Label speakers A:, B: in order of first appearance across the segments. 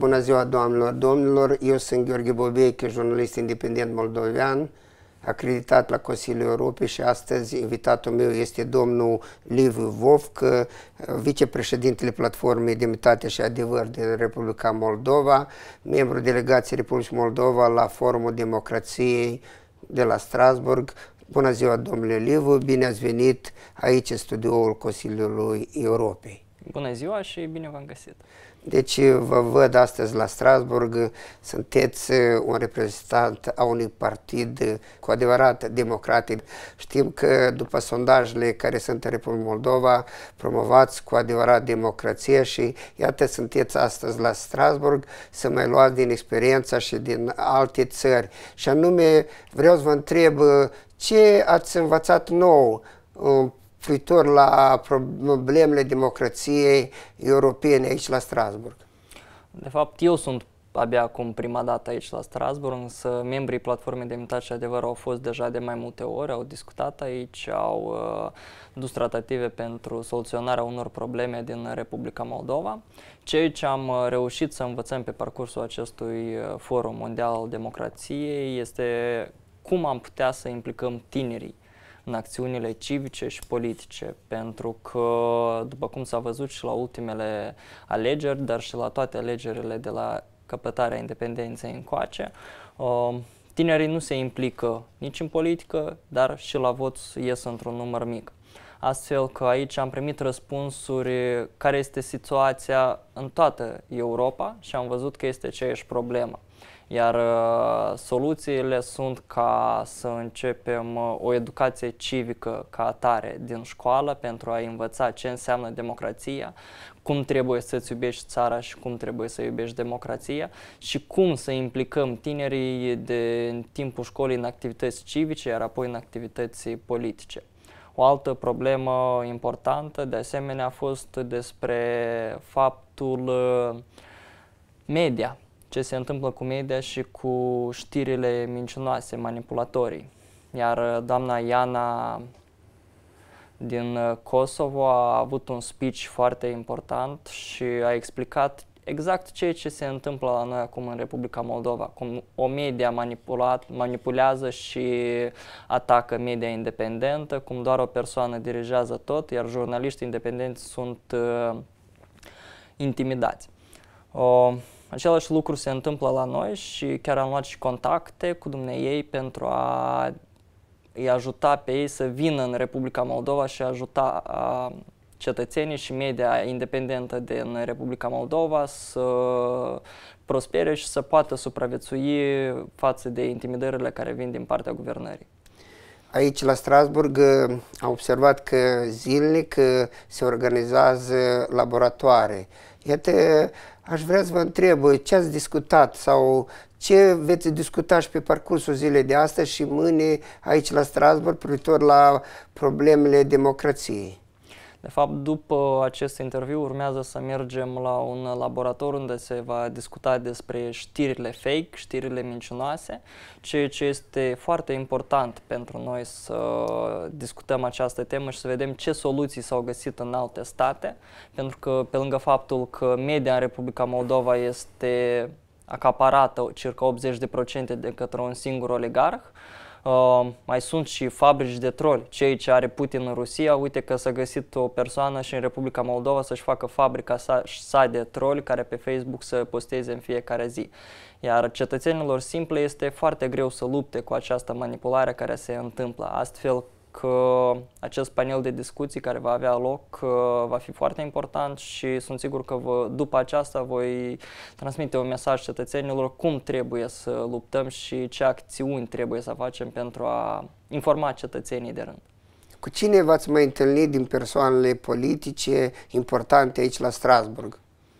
A: Bună ziua, doamnelor, domnilor! Eu sunt Gheorghe Bobeche, jurnalist independent moldovean, acreditat la Consiliul Europei și astăzi invitatul meu este domnul Liv Vovc, vicepreședintele Platformei Demnitate și Adevăr din Republica Moldova, membru delegației Republicii Moldova la Forumul Democrației de la Strasburg. Bună ziua, domnule Liv. bine ați venit aici în studioul Consiliului Europei.
B: Bună ziua și bine v-am găsit!
A: Deci eh, vă văd astăzi la Strasburg, sunteți eh, un reprezentant a unui partid eh, cu adevărat democratic. Știm că după sondajele care sunt în Republica Moldova, promovați cu adevărat democrație și iată sunteți astăzi la Strasburg să mai luați din experiența și din alte țări. Și anume vreau să vă întreb ce ați învățat nou privitor la problemele democrației europene aici la Strasburg?
B: De fapt, eu sunt abia acum prima dată aici la Strasburg, însă membrii Platformei Demnitate și Adevăr au fost deja de mai multe ori, au discutat aici, au uh, dus tratative pentru soluționarea unor probleme din Republica Moldova. Ceea ce am uh, reușit să învățăm pe parcursul acestui uh, Forum Mondial al Democrației este cum am putea să implicăm tinerii în acțiunile civice și politice, pentru că, după cum s-a văzut și la ultimele alegeri, dar și la toate alegerile de la căpătarea independenței încoace, uh, tinerii nu se implică nici în politică, dar și la vot ies într-un număr mic. Astfel că aici am primit răspunsuri care este situația în toată Europa și am văzut că este aceeași problemă. Iar uh, soluțiile sunt ca să începem uh, o educație civică ca atare din școală pentru a învăța ce înseamnă democrația, cum trebuie să-ți iubești țara și cum trebuie să iubești democrația și cum să implicăm tinerii de, în timpul școlii în activități civice, iar apoi în activități politice. O altă problemă importantă, de asemenea, a fost despre faptul uh, media ce se întâmplă cu media și cu știrile mincinoase, manipulatorii. Iar uh, doamna Iana din uh, Kosovo a avut un speech foarte important și a explicat exact ce ce se întâmplă la noi acum în Republica Moldova, cum o media manipulat, manipulează și atacă media independentă, cum doar o persoană dirigează tot, iar jurnaliștii independenți sunt uh, intimidați. Uh, Același lucru se întâmplă la noi și chiar am luat și contacte cu dumneiei pentru a îi ajuta pe ei să vină în Republica Moldova și ajuta a, cetățenii și media independentă din Republica Moldova să prospere și să poată supraviețui față de intimidările care vin din partea guvernării.
A: Aici la Strasburg am observat că zilnic se organizează laboratoare. Iată, Aș vrea să vă întreb ce ați discutat sau ce veți discuta și pe parcursul zilei de astăzi și mâine aici la Strasbourg privitor la problemele democrației.
B: De fapt, după acest interviu urmează să mergem la un laborator unde se va discuta despre știrile fake, știrile mincinoase, ceea ce este foarte important pentru noi să discutăm această temă și să vedem ce soluții s-au găsit în alte state, pentru că pe lângă faptul că media în Republica Moldova este acaparată circa 80% de către un singur oligarh, Uh, mai sunt și fabrici de troli. Cei ce are Putin în Rusia, uite că s-a găsit o persoană și în Republica Moldova să-și facă fabrica sa, sa de troli care pe Facebook să posteze în fiecare zi. Iar cetățenilor simple este foarte greu să lupte cu această manipulare care se întâmplă. Astfel, că acest panel de discuții care va avea loc uh, va fi foarte important și sunt sigur că vă, după aceasta voi transmite un mesaj cetățenilor cum trebuie să luptăm și ce acțiuni trebuie să facem pentru a informa cetățenii de rând.
A: Cu cine v-ați mai întâlnit din persoanele politice importante aici la Strasburg?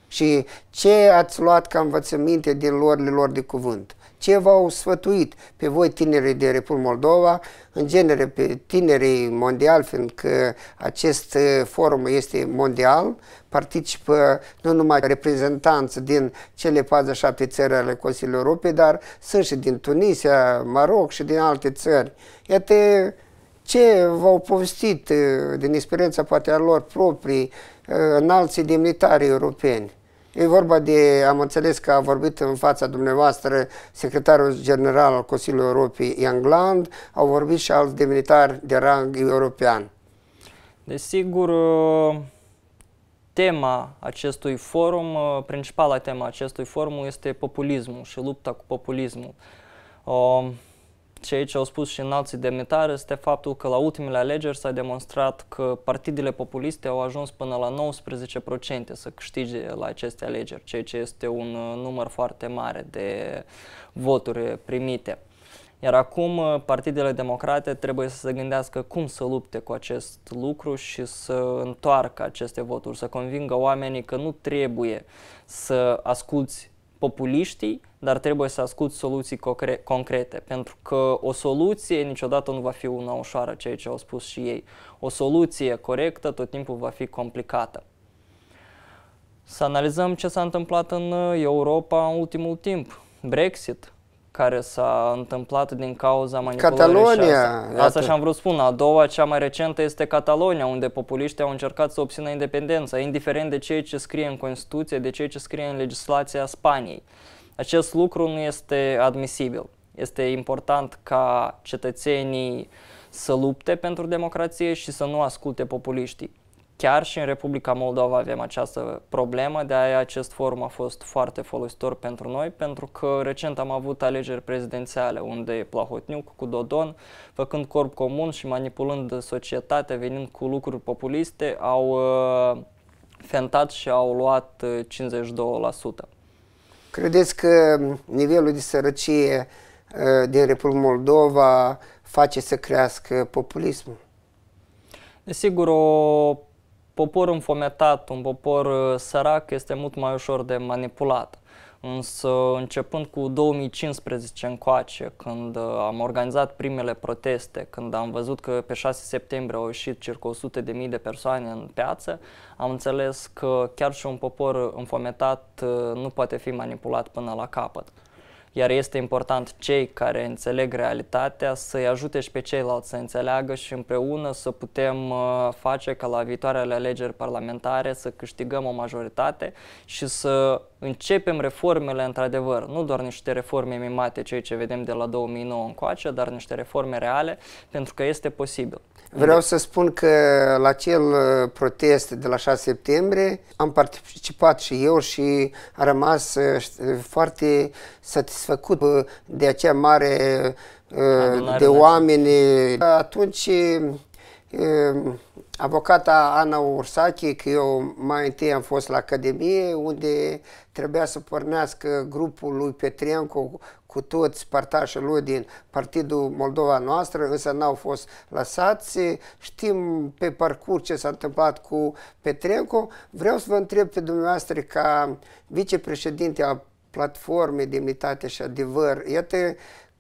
A: Și ce ați luat ca învățăminte din luările lor de cuvânt? ce v-au sfătuit pe voi tinerii de Republica Moldova, în genere pe tinerii mondial, fiindcă acest uh, forum este mondial, participă nu numai reprezentanți din cele 47 țări ale Consiliului Europei, dar sunt și din Tunisia, Maroc și din alte țări. Iată ce v-au povestit uh, din experiența poate a lor proprii uh, înalții militari europeni. E vorba de, am înțeles că a vorbit în fața dumneavoastră secretarul general al Consiliului Europei, Iangland, au vorbit și alți demnitari de rang european.
B: Desigur, uh, tema acestui forum, uh, principala tema acestui forum este populismul și lupta cu populismul. Uh, ce aici au spus și înalții demnitari este faptul că la ultimele alegeri s-a demonstrat că partidele populiste au ajuns până la 19% să câștige la aceste alegeri, ceea ce este un uh, număr foarte mare de voturi primite. Iar acum uh, partidele democrate trebuie să se gândească cum să lupte cu acest lucru și să întoarcă aceste voturi, să convingă oamenii că nu trebuie să asculți populiștii, dar trebuie să ascult soluții concrete, pentru că o soluție niciodată nu va fi una ușoară, ceea ce au spus și ei. O soluție corectă tot timpul va fi complicată. Să analizăm ce s-a întâmplat în uh, Europa în ultimul timp. Brexit, care s-a întâmplat din cauza manipulării Catalonia! Asta, asta și-am vrut spun. A doua, cea mai recentă, este Catalonia, unde populiștii au încercat să obțină independența, indiferent de ceea ce scrie în Constituție, de ceea ce scrie în legislația Spaniei. Acest lucru nu este admisibil. Este important ca cetățenii să lupte pentru democrație și să nu asculte populiștii. Chiar și în Republica Moldova avem această problemă, de aia acest forum a fost foarte folositor pentru noi, pentru că recent am avut alegeri prezidențiale unde Plahotniuc cu Dodon, făcând corp comun și manipulând societatea, venind cu lucruri populiste, au uh, fentat și au luat 52%. Uh,
A: Credeți că nivelul de sărăcie uh, din Republica Moldova face să crească populismul?
B: Desigur, o popor înfometat, un popor uh, sărac este mult mai ușor de manipulat. Însă, începând cu 2015 încoace, când uh, am organizat primele proteste, când am văzut că pe 6 septembrie au ieșit circa 100 de mii de persoane în piață, am înțeles că chiar și un popor înfometat uh, nu poate fi manipulat până la capăt iar este important cei care înțeleg realitatea să-i ajute și pe ceilalți să înțeleagă și împreună să putem uh, face ca la viitoarele alegeri parlamentare să câștigăm o majoritate și să începem reformele într-adevăr, nu doar niște reforme mimate, cei ce vedem de la 2009 încoace, dar niște reforme reale, pentru că este posibil.
A: Vreau să spun că la acel uh, protest de la 6 septembrie am participat și eu și a rămas uh, uh, foarte satisfăcut de acea mare Adunare de oameni. Atunci Avocata Ana că eu mai întâi am fost la Academie, unde trebuia să pornească grupul lui Petrianco cu toți partașii lui din Partidul Moldova Noastră, însă n-au fost lăsați. Știm pe parcurs ce s-a întâmplat cu Petrianco. Vreau să vă întreb pe dumneavoastră ca vicepreședinte a platformei Demnitate și Adevăr, iată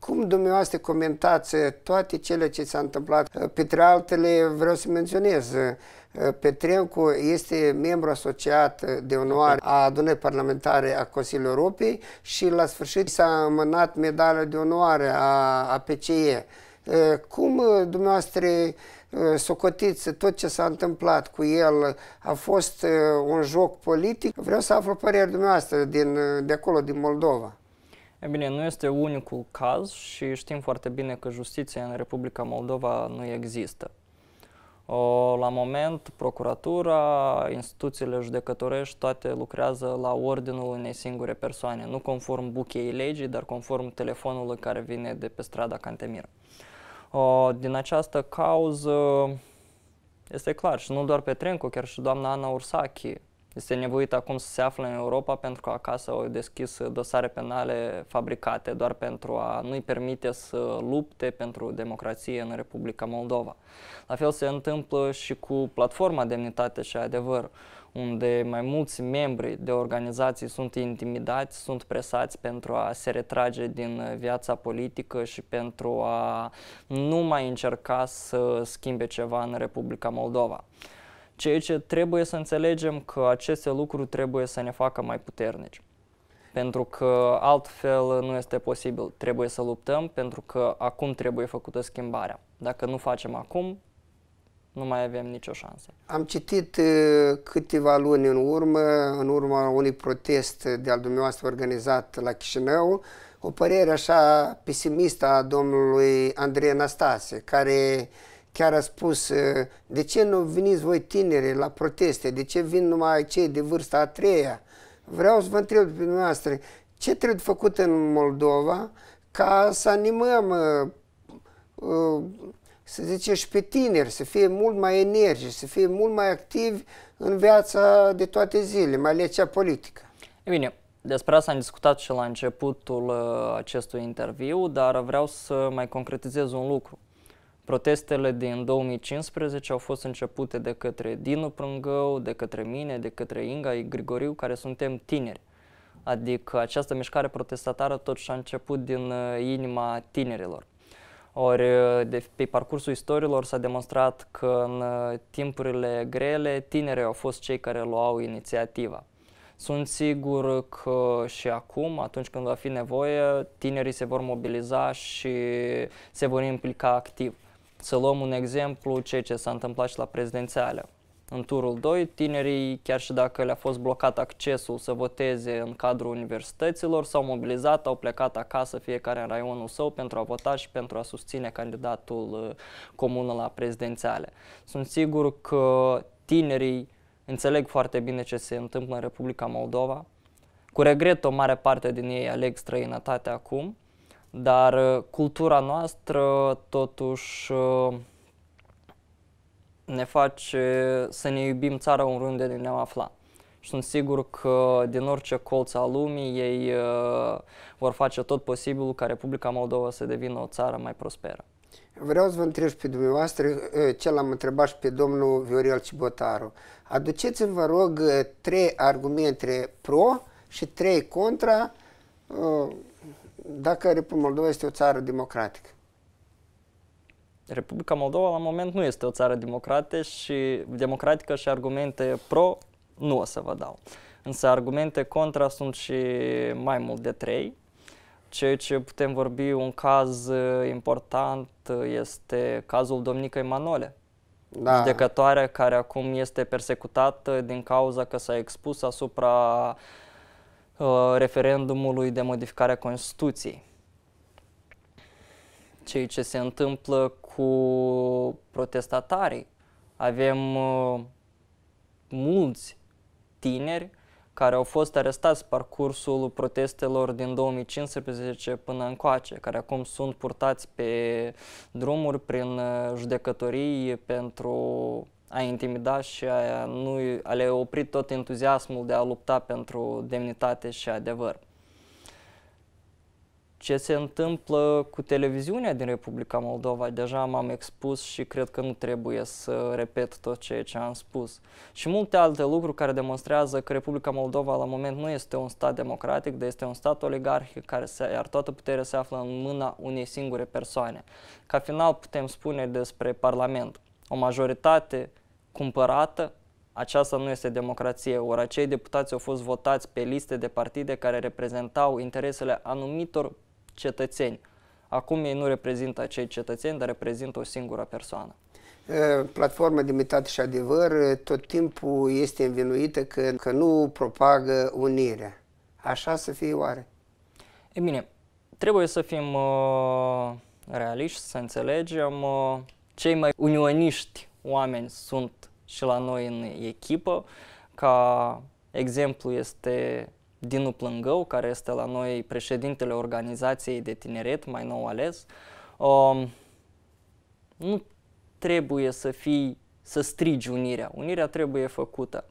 A: cum dumneavoastră comentați uh, toate cele ce s-a întâmplat? Uh, Pe altele vreau să menționez. Uh, Petrencu este membru asociat de onoare a adunării parlamentare a Consiliului Europei și la sfârșit s-a amânat medalia de onoare a PCE. Cum dumneavoastră socotiți tot ce s-a întâmplat cu el? A fost un joc politic? Vreau să aflu părerea dumneavoastră din, de acolo, din Moldova.
B: E bine, nu este unicul caz și știm foarte bine că justiția în Republica Moldova nu există. O, la moment, procuratura, instituțiile judecătorești, toate lucrează la ordinul unei singure persoane, nu conform buchei legii, dar conform telefonului care vine de pe strada Cantemir. O, din această cauză, este clar, și nu doar Petrenco, chiar și doamna Ana Ursachi este nevoit acum să se afle în Europa pentru că acasă au deschis dosare penale fabricate doar pentru a nu-i permite să lupte pentru democrație în Republica Moldova. La fel se întâmplă și cu platforma Demnitate și Adevăr, unde mai mulți membri de organizații sunt intimidați, sunt presați pentru a se retrage din viața politică și pentru a nu mai încerca să schimbe ceva în Republica Moldova. Ceea ce trebuie să înțelegem că aceste lucruri trebuie să ne facă mai puternici. Pentru că altfel nu este posibil. Trebuie să luptăm pentru că acum trebuie făcută schimbarea. Dacă nu facem acum, nu mai avem nicio șansă.
A: Am citit uh, câteva luni în urmă, în urma unui protest de-al dumneavoastră organizat la Chișinău, o părere așa pesimistă a domnului Andrei Anastase, care uh, chiar a spus de ce nu veniți voi tineri la proteste, de ce vin numai cei de vârsta a treia. Vreau să vă întreb pe dumneavoastră, ce trebuie făcut în Moldova ca să animăm, să zicem, și pe tineri, să fie mult mai energici, să fie mult mai activi în viața de toate zile, mai ales cea politică?
B: E bine, despre asta am discutat și la începutul uh, acestui interviu, dar vreau să mai concretizez un lucru. Protestele din 2015 au fost începute de către Dinu Prângău, de către mine, de către Inga Grigoriu, care suntem tineri. Adică această mișcare protestatară tot și-a început din uh, inima tinerilor. Ori uh, de, pe parcursul istorilor s-a demonstrat că în uh, timpurile grele tinerii au fost cei care luau inițiativa. Sunt sigur că și acum, atunci când va fi nevoie, tinerii se vor mobiliza și se vor implica activ. Să luăm un exemplu, ceea ce s-a întâmplat și la prezidențială. În turul 2, tinerii, chiar și dacă le-a fost blocat accesul să voteze în cadrul universităților, s-au mobilizat, au plecat acasă fiecare în raionul său pentru a vota și pentru a susține candidatul uh, comun la prezidențiale. Sunt sigur că tinerii înțeleg foarte bine ce se întâmplă în Republica Moldova. Cu regret, o mare parte din ei aleg străinătatea acum, dar uh, cultura noastră totuși uh, ne face să ne iubim țara unde ne-am aflat. Și sunt sigur că din orice colț al lumii ei uh, vor face tot posibilul ca Republica Moldova să devină o țară mai prosperă.
A: Vreau să vă întreb pe dumneavoastră ce l-am întrebat și pe domnul Viorel Cibotaru. Aduceți-mi, vă rog, trei argumente pro și trei contra dacă Republica Moldova este o țară democratică?
B: Republica Moldova la moment nu este o țară democrată și, democratică și argumente pro nu o să vă dau. Însă argumente contra sunt și mai mult de trei. Ceea ce putem vorbi, un caz uh, important uh, este cazul Domnicăi Manole, da. judecătoarea care acum este persecutată din cauza că s-a expus asupra uh, Uh, referendumului de modificare a Constituției. Ceea ce se întâmplă cu protestatarii. Avem uh, mulți tineri care au fost arestați parcursul protestelor din 2015 până încoace, care acum sunt purtați pe drumuri prin uh, judecătorii pentru a intimidat și a, nu, a le oprit tot entuziasmul de a lupta pentru demnitate și adevăr. Ce se întâmplă cu televiziunea din Republica Moldova, deja m-am expus și cred că nu trebuie să repet tot ceea ce am spus. Și multe alte lucruri care demonstrează că Republica Moldova la moment nu este un stat democratic, dar este un stat oligarhic, care se, iar toată puterea se află în mâna unei singure persoane. Ca final putem spune despre Parlament. O majoritate cumpărată, aceasta nu este democrație, ori acei deputați au fost votați pe liste de partide care reprezentau interesele anumitor cetățeni. Acum ei nu reprezintă acei cetățeni, dar reprezintă o singură persoană.
A: Platforma mitate și Adevăr tot timpul este învinuită că, că nu propagă unirea. Așa să fie oare?
B: E bine, trebuie să fim uh, realiști, să înțelegem uh, cei mai unioniști oameni sunt și la noi în echipă. Ca exemplu este Dinu Plângău, care este la noi președintele organizației de tineret, mai nou ales. Um, nu trebuie să fii, să strigi unirea. Unirea trebuie făcută.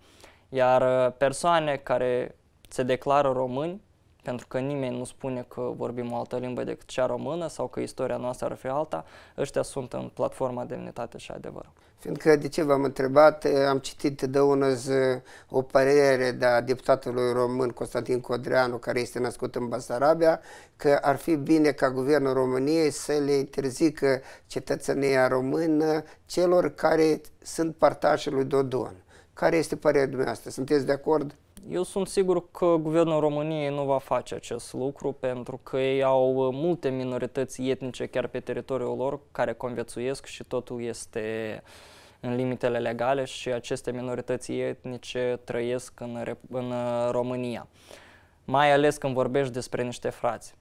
B: Iar uh, persoane care se declară români pentru că nimeni nu spune că vorbim o altă limbă decât cea română sau că istoria noastră ar fi alta, ăștia sunt în platforma Demnitate și Adevăr.
A: Fiindcă de ce v-am întrebat, eh, am citit de unăz o părere de a deputatului român Constantin Codreanu, care este născut în Basarabia, că ar fi bine ca guvernul României să le interzică cetățenia română celor care sunt partașii lui Dodon. Care este părerea dumneavoastră? Sunteți de acord? Eu sunt
B: sigur că guvernul României nu va face acest lucru pentru că ei au uh, multe minorități etnice chiar pe teritoriul lor care conviețuiesc și totul este în limitele legale și aceste minorități etnice trăiesc în, în uh, România. Mai ales când vorbești despre niște frați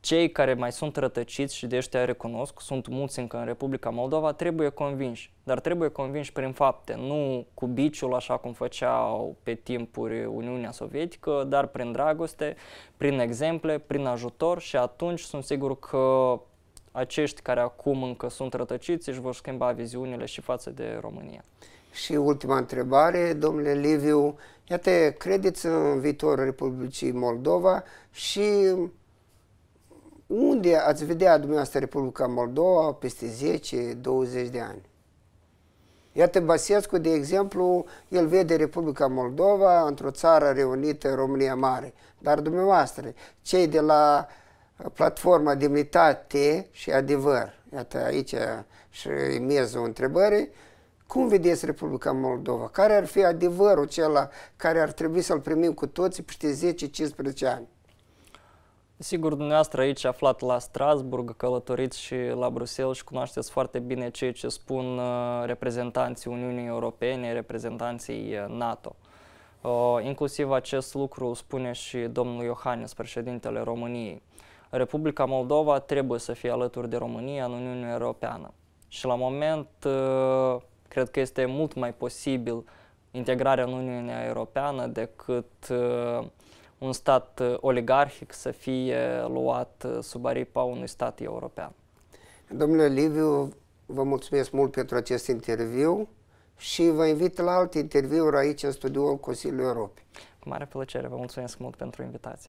B: cei care mai sunt rătăciți și de ăștia recunosc, sunt mulți încă în Republica Moldova, trebuie convinși, dar trebuie convinși prin fapte, nu cu biciul așa cum făceau pe timpuri Uniunea Sovietică, dar prin dragoste, prin exemple, prin ajutor și atunci sunt sigur că acești care acum încă sunt rătăciți își vor schimba viziunile și față de România.
A: Și ultima întrebare, domnule Liviu, iată, credeți în viitorul Republicii Moldova și unde ați vedea dumneavoastră Republica Moldova peste 10-20 de ani? Iată, Basescu, de exemplu, el vede Republica Moldova într-o țară reunită România Mare. Dar dumneavoastră, cei de la uh, platforma Demnitate și Adevăr, iată aici și miezul întrebării, cum vedeți Republica Moldova? Care ar fi adevărul acela care ar trebui să-l primim cu toții peste 10-15 ani?
B: Sigur, dumneavoastră aici aflat la Strasburg, călătoriți și la Bruxelles și cunoașteți foarte bine ceea ce spun uh, reprezentanții Uniunii Europene, reprezentanții uh, NATO. Uh, inclusiv acest lucru spune și domnul Iohannes, președintele României. Republica Moldova trebuie să fie alături de România în Uniunea Europeană. Și la moment, cred că este mult mai posibil integrarea în Uniunea Europeană decât un stat uh, oligarhic să fie uh, luat uh, sub aripa
A: unui stat european. Domnule Liviu, vă mulțumesc mult pentru acest interviu și vă invit la alte interviuri aici în studioul Consiliului Europei.
B: Cu mare plăcere, vă mulțumesc mult pentru invitație.